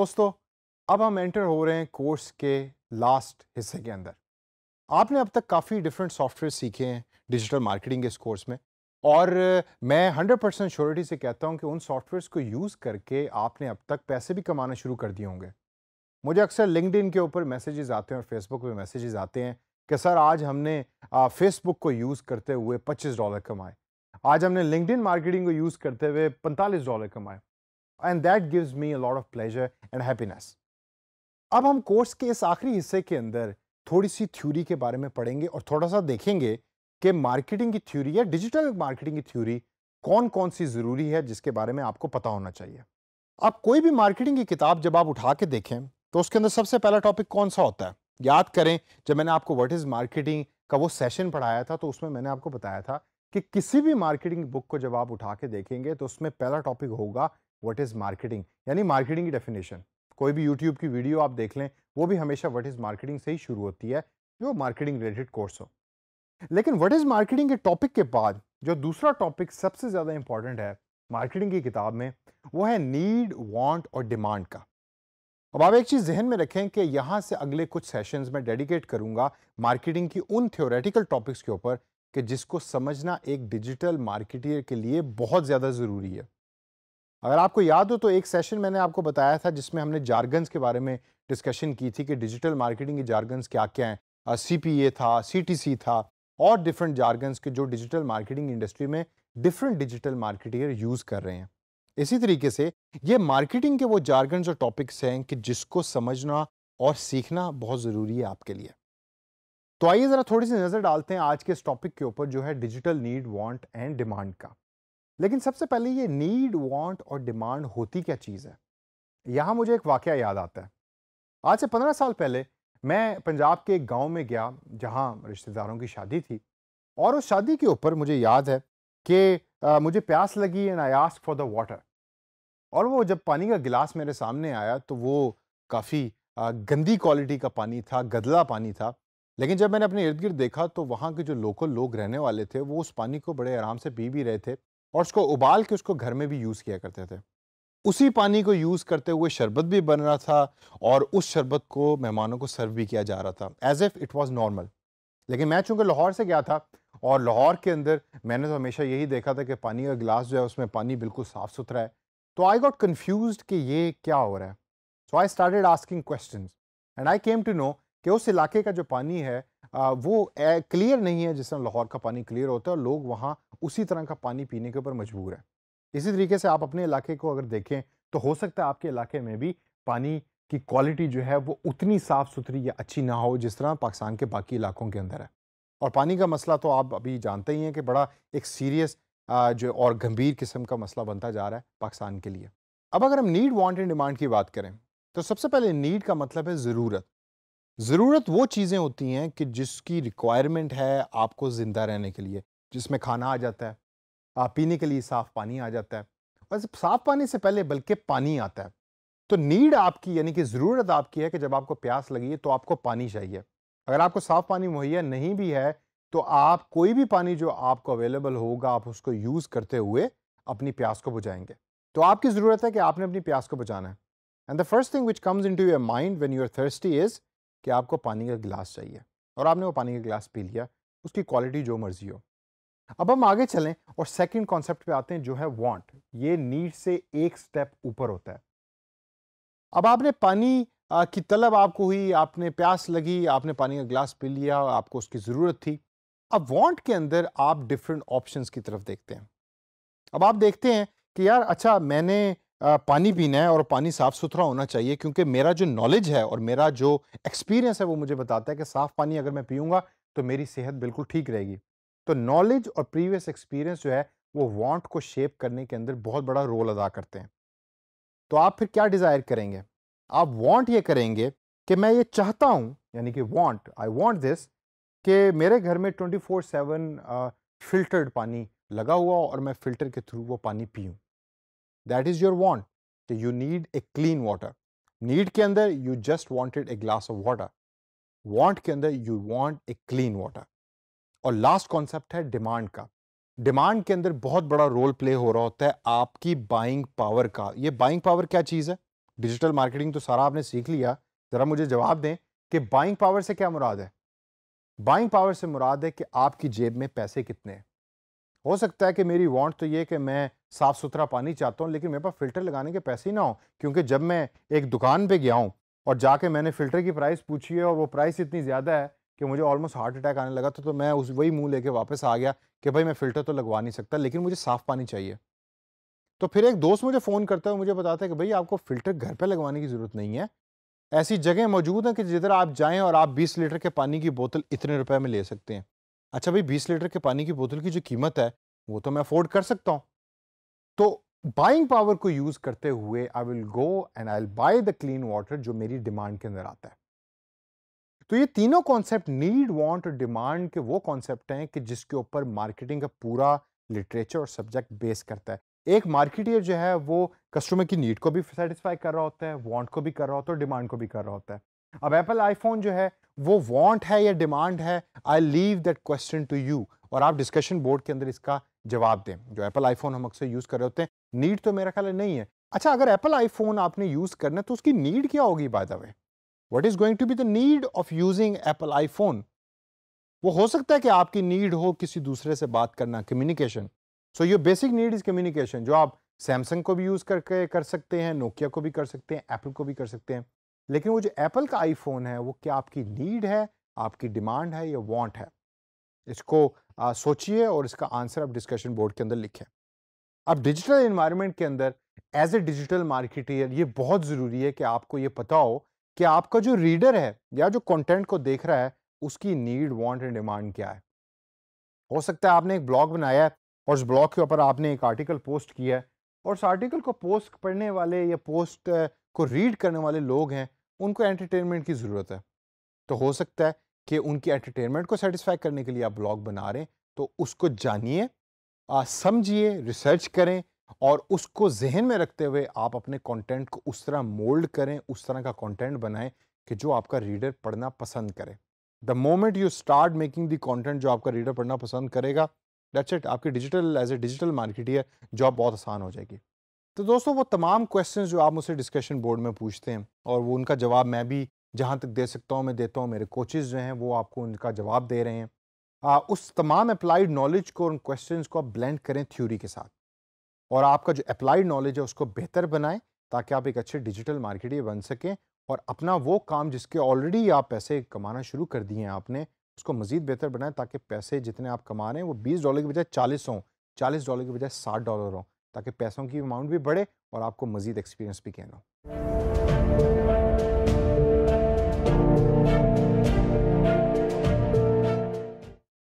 दोस्तों अब हम एंटर हो रहे हैं कोर्स के लास्ट हिस्से के अंदर आपने अब तक काफ़ी डिफरेंट सॉफ्टवेयर सीखे हैं डिजिटल मार्केटिंग के इस कोर्स में और मैं 100 परसेंट श्योरिटी से कहता हूं कि उन सॉफ्टवेयर्स को यूज़ करके आपने अब तक पैसे भी कमाना शुरू कर दिए होंगे मुझे अक्सर लिंकड के ऊपर मैसेजेस आते हैं और फेसबुक पर मैसेजेस आते हैं कि सर आज हमने फेसबुक को यूज़ करते हुए पच्चीस डॉलर कमाए आज हमने लिंकड मार्केटिंग को यूज़ करते हुए पैंतालीस डॉलर कमाए and that gives me lot of pleasure and happiness अब हम कोर्स के इस आखिरी हिस्से के अंदर थोड़ी सी थ्योरी के बारे में पढ़ेंगे और थोड़ा सा देखेंगे कि मार्केटिंग की थ्योरी या डिजिटल मार्केटिंग की थ्योरी कौन कौन सी ज़रूरी है जिसके बारे में आपको पता होना चाहिए आप कोई भी मार्केटिंग की किताब जब आप उठा के देखें तो उसके अंदर सबसे पहला टॉपिक कौन सा होता है याद करें जब मैंने आपको व्हाट इज़ मार्केटिंग का वो सेशन पढ़ाया था तो उसमें मैंने आपको बताया था कि किसी भी मार्केटिंग बुक को जब आप उठा के देखेंगे तो उसमें पहला टॉपिक होगा व्हाट इज़ मार्केटिंग यानी मार्केटिंग की डेफिनेशन कोई भी यूट्यूब की वीडियो आप देख लें वो भी हमेशा व्हाट इज़ मार्केटिंग से ही शुरू होती है जो मार्केटिंग रिलेटेड कोर्स हो लेकिन व्हाट इज़ मार्केटिंग के टॉपिक के बाद जो दूसरा टॉपिक सबसे ज़्यादा इंपॉर्टेंट है मार्केटिंग की किताब में वो है नीड वांट और डिमांड का अब आप एक चीज़ जहन में रखें कि यहाँ से अगले कुछ सेशंस में डेडिकेट करूँगा मार्केटिंग की उन थ्योरेटिकल टॉपिक्स के ऊपर कि जिसको समझना एक डिजिटल मार्केटियर के लिए बहुत ज़्यादा ज़रूरी है अगर आपको याद हो तो एक सेशन मैंने आपको बताया था जिसमें हमने जार्गन्स के बारे में डिस्कशन की थी कि डिजिटल मार्केटिंग के जार्गन्स क्या क्या हैं सी पी ए था सी टी सी था और डिफरेंट जार्गन्स के जो डिजिटल मार्केटिंग इंडस्ट्री में डिफरेंट डिजिटल मार्केटियर यूज़ कर रहे हैं इसी तरीके से ये मार्केटिंग के वो जार्गन्स और टॉपिक्स हैं कि जिसको समझना और सीखना बहुत ज़रूरी है आपके लिए तो आइए ज़रा थोड़ी सी नज़र डालते हैं आज के इस टॉपिक के ऊपर जो है digital need want and demand का लेकिन सबसे पहले ये नीड वांट और डिमांड होती क्या चीज़ है यहाँ मुझे एक वाक़ याद आता है आज से पंद्रह साल पहले मैं पंजाब के एक गाँव में गया जहाँ रिश्तेदारों की शादी थी और उस शादी के ऊपर मुझे याद है कि मुझे प्यास लगी and I ask for the water और वो जब पानी का गिलास मेरे सामने आया तो वो काफ़ी गंदी क्वालिटी का पानी था गदला पानी था लेकिन जब मैंने अपने इर्द गिर्द देखा तो वहाँ के जो लोकल लोग रहने वाले थे वो उस पानी को बड़े आराम से पी भी रहे थे और उसको उबाल के उसको घर में भी यूज़ किया करते थे उसी पानी को यूज़ करते हुए शरबत भी बन रहा था और उस शरबत को मेहमानों को सर्व भी किया जा रहा था as if it was normal लेकिन मैं चूँकि लाहौर से गया था और लाहौर के अंदर मैंने तो हमेशा यही देखा था कि पानी का गिलास जो है उसमें पानी बिल्कुल साफ़ सुथरा है तो आई गॉट कन्फ्यूज कि ये क्या हो रहा है so I started asking question and I came to know कि उस इलाके का जो पानी है वो क्लियर नहीं है जिस तरह लाहौर का पानी क्लियर होता है और लोग वहाँ उसी तरह का पानी पीने के ऊपर मजबूर है इसी तरीके से आप अपने इलाके को अगर देखें तो हो सकता है आपके इलाके में भी पानी की क्वालिटी जो है वो उतनी साफ़ सुथरी या अच्छी ना हो जिस तरह पाकिस्तान के बाकी इलाकों के अंदर है और पानी का मसला तो आप अभी जानते ही हैं कि बड़ा एक सीरियस जो और गंभीर किस्म का मसला बनता जा रहा है पाकिस्तान के लिए अब अगर हम नीड वांट एंड डिमांड की बात करें तो सबसे पहले नीड का मतलब है ज़रूरत ज़रूरत वो चीज़ें होती हैं कि जिसकी रिक्वायरमेंट है आपको ज़िंदा रहने के लिए जिसमें खाना आ जाता है आप पीने के लिए साफ़ पानी आ जाता है और साफ़ पानी से पहले बल्कि पानी आता है तो नीड आपकी यानी कि ज़रूरत आपकी है कि जब आपको प्यास लगी है तो आपको पानी चाहिए अगर आपको साफ़ पानी मुहैया नहीं भी है तो आप कोई भी पानी जो आपको अवेलेबल होगा आप उसको यूज़ करते हुए अपनी प्यास को बुझाएंगे तो आपकी ज़रूरत है कि आपने अपनी प्यास को बचाना है and the first thing which comes into your mind when you are thirsty is कि आपको पानी का गिलास चाहिए और आपने वो पानी का गिलास पी लिया उसकी क्वालिटी जो मर्जी हो अब हम आगे चलें और सेकंड कॉन्सेप्ट पे आते हैं जो है वांट ये नीड से एक स्टेप ऊपर होता है अब आपने पानी की तलब आपको हुई आपने प्यास लगी आपने पानी का गिलास पी लिया आपको उसकी ज़रूरत थी अब वांट के अंदर आप डिफरेंट ऑप्शंस की तरफ देखते हैं अब आप देखते हैं कि यार अच्छा मैंने पानी पीना है और पानी साफ़ सुथरा होना चाहिए क्योंकि मेरा जो नॉलेज है और मेरा जो एक्सपीरियंस है वो मुझे बताता है कि साफ़ पानी अगर मैं पीऊँगा तो मेरी सेहत बिल्कुल ठीक रहेगी तो नॉलेज और प्रीवियस एक्सपीरियंस जो है वो वांट को शेप करने के अंदर बहुत बड़ा रोल अदा करते हैं तो आप फिर क्या डिज़ायर करेंगे आप वांट ये करेंगे कि मैं ये चाहता हूँ यानी कि वांट आई वांट दिस कि मेरे घर में ट्वेंटी फोर सेवन फिल्टर्ड पानी लगा हुआ और मैं फ़िल्टर के थ्रू वो पानी पीऊँ दैट इज योर वॉन्ट कि you need a clean water need के अंदर you just wanted a glass of water want के अंदर you want a clean water और लास्ट कॉन्सेप्ट है डिमांड का डिमांड के अंदर बहुत बड़ा रोल प्ले हो रहा होता है आपकी बाइंग पावर का ये बाइंग पावर क्या चीज़ है डिजिटल मार्केटिंग तो सारा आपने सीख लिया ज़रा मुझे जवाब दें कि बाइंग पावर से क्या मुराद है बाइंग पावर से मुराद है कि आपकी जेब में पैसे कितने हैं हो सकता है कि मेरी वांट तो ये कि मैं साफ़ सुथरा पानी चाहता हूँ लेकिन मेरे पास फ़िल्टर लगाने के पैसे ही ना हो क्योंकि जब मैं एक दुकान पे गया हूँ और जाके मैंने फ़िल्टर की प्राइस पूछी है और वो प्राइस इतनी ज़्यादा है कि मुझे ऑलमोस्ट हार्ट अटैक आने लगा था तो मैं उस वही मुँह लेके वापस आ गया कि भाई मैं फ़िल्टर तो लगवा नहीं सकता लेकिन मुझे साफ़ पानी चाहिए तो फिर एक दोस्त मुझे फ़ोन करता है मुझे बताता है कि भाई आपको फ़िल्टर घर पर लगवाने की ज़रूरत नहीं है ऐसी जगह मौजूद हैं कि जिधर आप जाएँ और आप बीस लीटर के पानी की बोतल इतने रुपये में ले सकते हैं अच्छा भाई बीस लीटर के पानी की बोतल की जो कीमत है वो तो मैं अफोर्ड कर सकता हूँ तो बाइंग पावर को यूज़ करते हुए I will go and I will buy the clean water जो मेरी डिमांड के अंदर आता है तो ये तीनों कॉन्सेप्ट नीड वांट और डिमांड के वो कॉन्सेप्ट हैं कि जिसके ऊपर मार्केटिंग का पूरा लिटरेचर और सब्जेक्ट बेस करता है एक मार्केटियर जो है वो कस्टमर की नीड को भी सेटिस्फाई कर रहा होता है वांट को भी कर रहा होता है और डिमांड को भी कर रहा होता है अब एप्पल आईफोन जो है वो वांट है या डिमांड है I leave that question to you और आप डिस्कशन बोर्ड के अंदर इसका जवाब दें जो एप्पल आईफोन हम अक्सर यूज़ कर रहे होते हैं नीड तो मेरा ख्याल नहीं है अच्छा अगर एप्पल आईफोन आपने यूज़ करना है तो उसकी नीड क्या होगी by the way what is going to be the need of using Apple iPhone वो हो सकता है कि आपकी नीड हो किसी दूसरे से बात करना communication so your basic need is communication जो आप सैमसंग को भी यूज़ करके कर सकते हैं नोकिया को भी कर सकते हैं एप्पल को भी कर सकते हैं लेकिन वो जो एप्पल का आईफोन है वो क्या आपकी नीड है आपकी डिमांड है या वांट है इसको सोचिए और इसका आंसर आप डिस्कशन बोर्ड के अंदर लिखें अब डिजिटल इन्वायरमेंट के अंदर एज ए डिजिटल मार्केटियर ये बहुत ज़रूरी है कि आपको ये पता हो कि आपका जो रीडर है या जो कंटेंट को देख रहा है उसकी नीड वांट एंड डिमांड क्या है हो सकता है आपने एक ब्लॉग बनाया है और उस ब्लॉग के ऊपर आपने एक आर्टिकल पोस्ट किया है और उस आर्टिकल को पोस्ट पढ़ने वाले या पोस्ट को रीड करने वाले लोग हैं उनको एंटरटेनमेंट की ज़रूरत है तो हो सकता है कि उनकी एंटरटेनमेंट को सेटिस्फाई करने के लिए आप ब्लॉग बना रहे हैं तो उसको जानिए समझिए रिसर्च करें और उसको जहन में रखते हुए आप अपने कंटेंट को उस तरह मोल्ड करें उस तरह का कंटेंट बनाएं कि जो आपका रीडर पढ़ना पसंद करे the moment you start making the content जो आपका रीडर पढ़ना पसंद करेगा डेट्स इट आपकी digital as a digital marketer job बहुत आसान हो जाएगी तो दोस्तों वो तमाम क्वेश्चंस जो आप मुझसे डिस्कशन बोर्ड में पूछते हैं और वो उनका जवाब मैं भी जहाँ तक दे सकता हूँ मैं देता हूँ मेरे कोचेज़ जो हैं वो आपको उनका जवाब दे रहे हैं आ, उस तमाम अप्लाइड नॉलेज को उन क्वेश्चन को आप ब्लेंड करें थ्योरी के साथ और आपका जो अप्लाइड नॉलेज है उसको बेहतर बनाएं ताकि आप एक अच्छे डिजिटल मार्केटियर बन सकें और अपना वो काम जिसके ऑलरेडी आप पैसे कमाना शुरू कर दिए हैं आपने उसको मज़ीद बेहतर बनाएं ताकि पैसे जितने आप कमा रहे हैं वो बीस डॉलर के बजाय चालीस हों चालीस डॉलर के बजाय साठ डॉलर हों ताकि पैसों की अमाउंट भी बढ़े और आपको मज़ीद एक्सपीरियंस भी कहना